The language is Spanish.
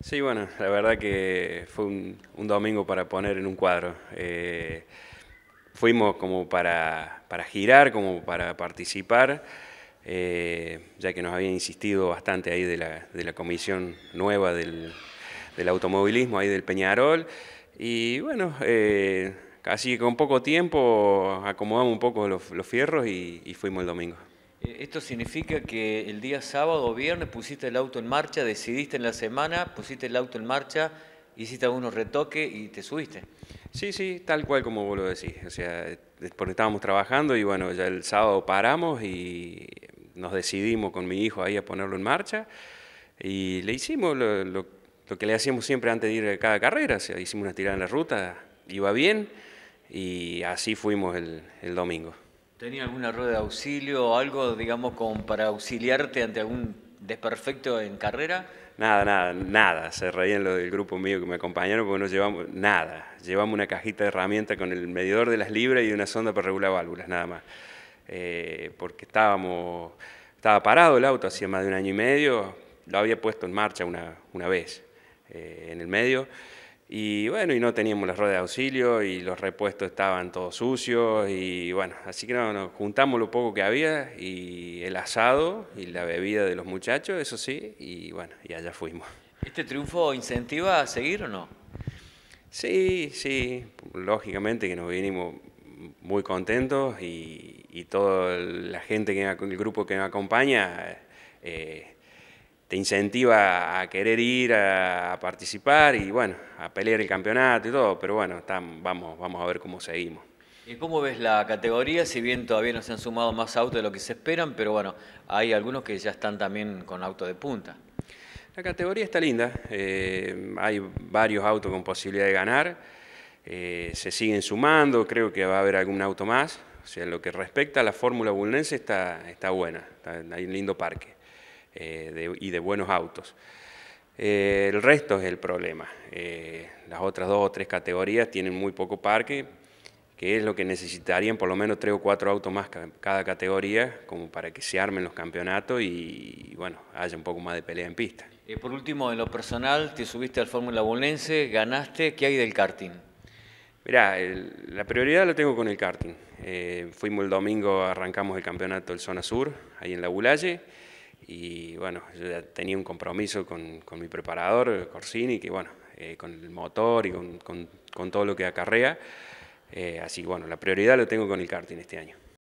Sí, bueno, la verdad que fue un, domingo para poner en un cuadro. Eh, fuimos como para, girar, como para participar, eh, ya que nos habían insistido bastante ahí de la, de la comisión nueva del, automovilismo, ahí del Peñarol. Y bueno, casi eh, con poco tiempo acomodamos un poco los, fierros y fuimos el domingo. Eh, esto significa que el día sábado o viernes pusiste el auto en marcha, decidiste en la semana, pusiste el auto en marcha, hiciste algunos retoques y te subiste. Sí, sí, tal cual como vos lo decís. O sea, porque estábamos trabajando y bueno, ya el sábado paramos y nos decidimos con mi hijo ahí a ponerlo en marcha y le hicimos lo, que le hacíamos siempre antes de ir a cada carrera. O sea, hicimos una tirada en la ruta, iba bien y así fuimos el domingo. ¿Tenía alguna rueda de auxilio o algo, digamos, para auxiliarte ante algún desperfecto en carrera? Nada, nada, nada. Se reían los del grupo mío que me acompañaron porque no llevamos nada. Llevamos una cajita de herramientas con el medidor de las libras y una sonda para regular válvulas, nada más. Eh, porque estábamos, estaba parado el auto hacía más de un año y medio, lo había puesto en marcha una, vez eh, en el medio y bueno, y no teníamos las ruedas de auxilio y los repuestos estaban todos sucios y bueno, así que no, juntamos lo poco que había y el asado y la bebida de los muchachos, eso sí, y bueno, y allá fuimos. ¿Este triunfo incentiva a seguir o no? Sí, sí, lógicamente que nos vinimos muy contentos y, y toda la gente, que el grupo que nos acompaña, eh, incentiva a querer ir, a, participar y bueno, a pelear el campeonato y todo, pero bueno, vamos, vamos a ver cómo seguimos. ¿Y cómo ves la categoría? Si bien todavía no se han sumado más autos de lo que se esperan, pero bueno, hay algunos que ya están también con autos de punta. La categoría está linda, eh, hay varios autos con posibilidad de ganar, eh, se siguen sumando, creo que va a haber algún auto más, o sea, en lo que respecta a la fórmula bulnense está, está buena, hay un lindo parque. Eh, y de buenos autos. Eh, el resto es el problema. Eh, las otras dos o tres categorías tienen muy poco parque, que es lo que necesitarían por lo menos tres o cuatro autos más cada categoría, como para que se armen los campeonatos y, bueno, haya un poco más de pelea en pista. por último, en lo personal, te subiste al Fórmula Bolense, ganaste, ¿qué hay del karting? Mirá, la prioridad la tengo con el karting. fuimos el domingo, arrancamos el campeonato del Zona Sur, ahí en La Bulalle y bueno, yo ya tenía un compromiso con, mi preparador, Corsini, que bueno, eh, con el motor y con, todo lo que acarrea. Eh, así bueno, la prioridad lo tengo con el karting este año.